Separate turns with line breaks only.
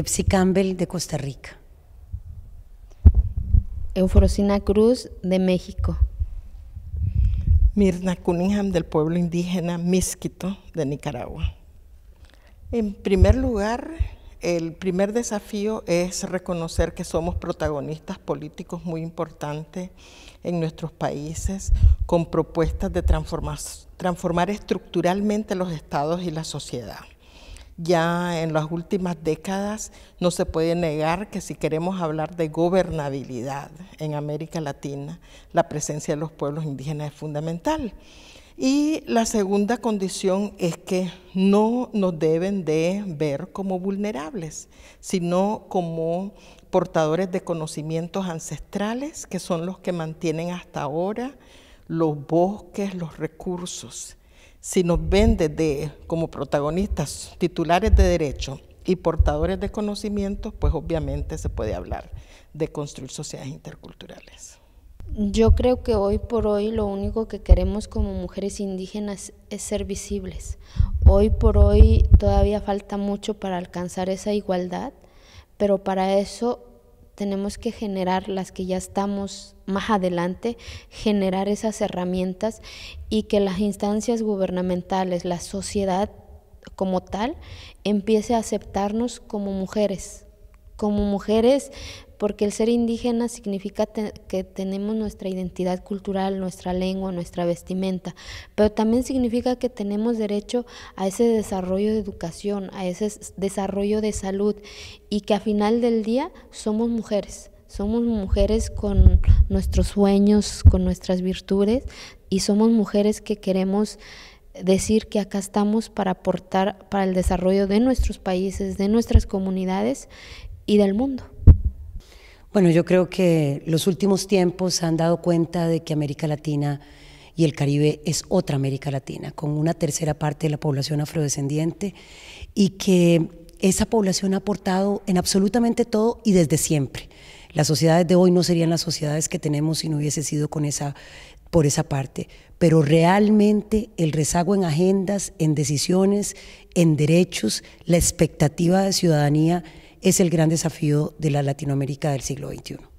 Epsi Campbell de Costa Rica. Euforosina
Cruz de México. Mirna Cunningham del pueblo indígena Misquito de Nicaragua. En primer lugar, el primer desafío es reconocer que somos protagonistas políticos muy importantes en nuestros países con propuestas de transformar estructuralmente los estados y la sociedad ya en las últimas décadas no se puede negar que si queremos hablar de gobernabilidad en América Latina, la presencia de los pueblos indígenas es fundamental. Y la segunda condición es que no nos deben de ver como vulnerables, sino como portadores de conocimientos ancestrales que son los que mantienen hasta ahora los bosques, los recursos si nos ven desde, como protagonistas, titulares de derecho y portadores de conocimiento, pues obviamente se puede hablar de construir sociedades interculturales.
Yo creo que hoy por hoy lo único que queremos como mujeres indígenas es ser visibles. Hoy por hoy todavía falta mucho para alcanzar esa igualdad, pero para eso tenemos que generar las que ya estamos más adelante, generar esas herramientas y que las instancias gubernamentales, la sociedad como tal, empiece a aceptarnos como mujeres como mujeres, porque el ser indígena significa que tenemos nuestra identidad cultural, nuestra lengua, nuestra vestimenta, pero también significa que tenemos derecho a ese desarrollo de educación, a ese desarrollo de salud y que a final del día somos mujeres. Somos mujeres con nuestros sueños, con nuestras virtudes y somos mujeres que queremos decir que acá estamos para aportar para el desarrollo de nuestros países, de nuestras
comunidades y del mundo. Bueno, yo creo que los últimos tiempos han dado cuenta de que América Latina y el Caribe es otra América Latina, con una tercera parte de la población afrodescendiente y que esa población ha aportado en absolutamente todo y desde siempre. Las sociedades de hoy no serían las sociedades que tenemos si no hubiese sido con esa por esa parte, pero realmente el rezago en agendas, en decisiones, en derechos, la expectativa de ciudadanía es el gran desafío de la Latinoamérica del siglo XXI.